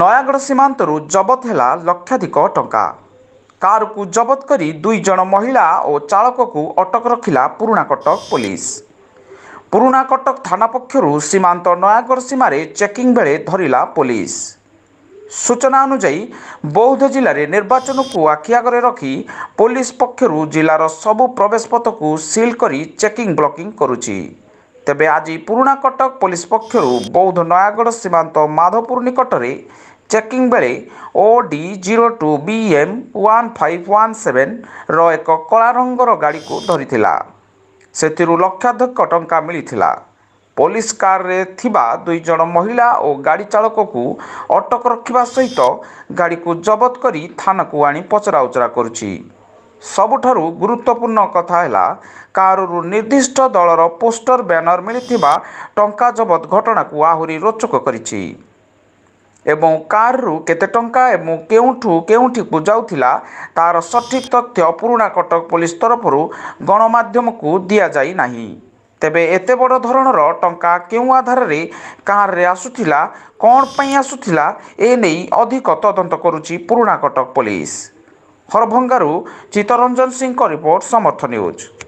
ନୟାଗଡ଼ ସୀମାନ୍ତରୁ ଜବତ ହେଲା ଲକ୍ଷାଧିକ ଟଙ୍କା କାର୍କୁ ଜବତ କରି ଦୁଇ ଜଣ ମହିଳା ଓ ଚାଳକକୁ ଅଟକ ରଖିଲା ପୁରୁଣା କଟକ ପୋଲିସ ପୁରୁଣା କଟକ ଥାନା ପକ୍ଷରୁ ସୀମାନ୍ତ ନୟାଗଡ଼ ସୀମାରେ ଚେକିଂ ବେଳେ ଧରିଲା ପୋଲିସ ସୂଚନା ଅନୁଯାୟୀ ବୌଦ୍ଧ ଜିଲ୍ଲାରେ ନିର୍ବାଚନକୁ ଆଖି ଆଗରେ ରଖି ପୋଲିସ ପକ୍ଷରୁ ଜିଲ୍ଲାର ସବୁ ପ୍ରବେଶ ପଥକୁ ସିଲ୍ କରି ଚେକିଂ ବ୍ଲକିଂ କରୁଛି ତେବେ ଆଜି ପୁରୁଣା କଟକ ପୋଲିସ ପକ୍ଷରୁ ବୌଦ୍ଧ ନୟାଗଡ଼ ସୀମାନ୍ତ ମାଧପୁର ନିକଟରେ ଚେକିଂ ବେଳେ O D zero two B M one five one ସେଭେନ୍ର ଏକ କଳା ରଙ୍ଗର ଗାଡ଼ିକୁ ଧରିଥିଲା ସେଥିରୁ ଲକ୍ଷାଧିକ ଟଙ୍କା ମିଳିଥିଲା ପୋଲିସ କାର୍ରେ ଥିବା ଦୁଇ ଜଣ ମହିଳା ଓ ଗାଡ଼ି ଚାଳକକୁ ଅଟକ ରଖିବା ସହିତ ଗାଡ଼ିକୁ ଜବତ କରି ଥାନାକୁ ଆଣି ପଚରାଉଚରା କରୁଛି ସବୁଠାରୁ ଗୁରୁତ୍ୱପୂର୍ଣ୍ଣ କଥା ହେଲା କାରୁରୁ ନିର୍ଦ୍ଦିଷ୍ଟ ଦଳର ପୋଷ୍ଟର ବ୍ୟାନର ମିଳିଥିବା ଟଙ୍କା ଜବତ ଘଟଣାକୁ ଆହୁରି ରୋଚକ କରିଛି ଏବଂ କାର୍ରୁ କେତେ ଟଙ୍କା ଏବଂ କେଉଁଠୁ କେଉଁଠିକୁ ଯାଉଥିଲା ତାହାର ସଠିକ୍ ତଥ୍ୟ ପୁରୁଣା କଟକ ପୋଲିସ ତରଫରୁ ଗଣମାଧ୍ୟମକୁ ଦିଆଯାଇ ନାହିଁ ତେବେ ଏତେ ବଡ଼ ଧରଣର ଟଙ୍କା କେଉଁ ଆଧାରରେ କାର୍ରେ ଆସୁଥିଲା କ'ଣ ପାଇଁ ଆସୁଥିଲା ଏ ନେଇ ଅଧିକ ତଦନ୍ତ କରୁଛି ପୁରୁଣା କଟକ ପୋଲିସ ହରଭଙ୍ଗାରୁ ଚିତ୍ତରଞ୍ଜନ ସିଂଙ୍କ ରିପୋର୍ଟ ସମର୍ଥ ନ୍ୟୁଜ୍